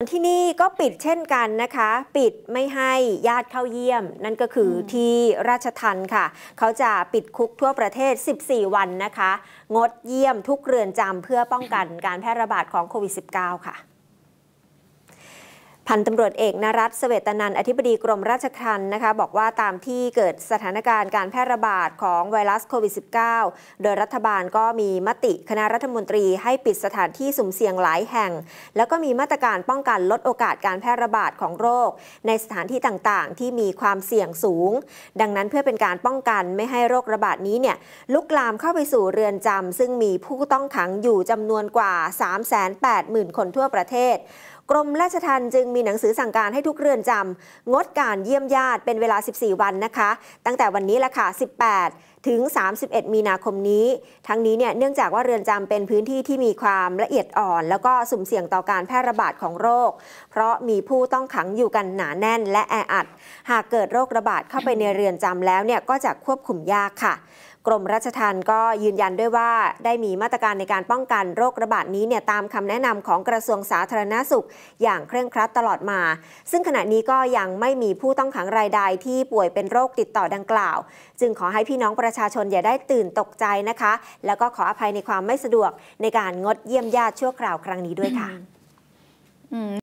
ที่นี่ก็ปิดเช่นกันนะคะ ปิดไม่ให้ญาติเข้าเยี่ยม นั่นก็คือที่ราชทันค่ะ เขาจะปิดคุกทั่วประเทศ 14 วันนะคะ งดเยี่ยมทุกเรือนจำเพื่อป้องกันการแพร่ระบาดของโควิด -19 ค่ะพันตำรวจเอกนรัตเสวตนันอธิบดีกรมราชทัณฑ์นะคะ บอกว่าตามที่เกิดสถานการณ์การแพร่ระบาดของไวรัสโควิด -19 โดยรัฐบาลก็มีมติคณะรัฐมนตรีให้ปิดสถานที่สุ่มเสี่ยงหลายแห่ง แล้วก็มีมาตรการป้องกันลดโอกาสการแพร่ระบาดของโรค ในสถานที่ต่างๆ ที่มีความเสี่ยงสูง ดังนั้นเพื่อเป็นการป้องกันไม่ให้โรคระบาดนี้เนี่ยลุกลามเข้าไปสู่เรือนจำซึ่งมีผู้ต้องขังอยู่จำนวนกว่า380,000 คนทั่วประเทศกรมราชทัณฑ์จึงมีหนังสือสั่งการให้ทุกเรือนจำ งดการเยี่ยมญาติเป็นเวลา 14 วันนะคะ ตั้งแต่วันนี้ละค่ะ 18ถึง 31 มีนาคมนี้ ทั้งนี้เนี่ยเนื่องจากว่าเรือนจำเป็นพื้นที่ที่มีความละเอียดอ่อน แล้วก็สุ่มเสี่ยงต่อการแพร่ระบาดของโรค เพราะมีผู้ต้องขังอยู่กันหนาแน่นและแออัด หากเกิดโรคระบาดเข้าไปในเรือนจำแล้วเนี่ยก็จะควบคุมยากค่ะกรมราชทัณฑ์ก็ยืนยันด้วยว่าได้มีมาตรการในการป้องกันโรคระบาดนี้เนี่ยตามคำแนะนำของกระทรวงสาธารณาสุข อย่างเคร่งครัดตลอดมา ซึ่งขณะนี้ก็ยังไม่มีผู้ต้องขังรายใดที่ป่วยเป็นโรคติดต่อดังกล่าว จึงขอให้พี่น้องประประชาชนอย่าได้ตื่นตกใจนะคะ แล้วก็ขออภัยในความไม่สะดวกในการงดเยี่ยมญาติชั่วคราวครั้งนี้ด้วยค่ะ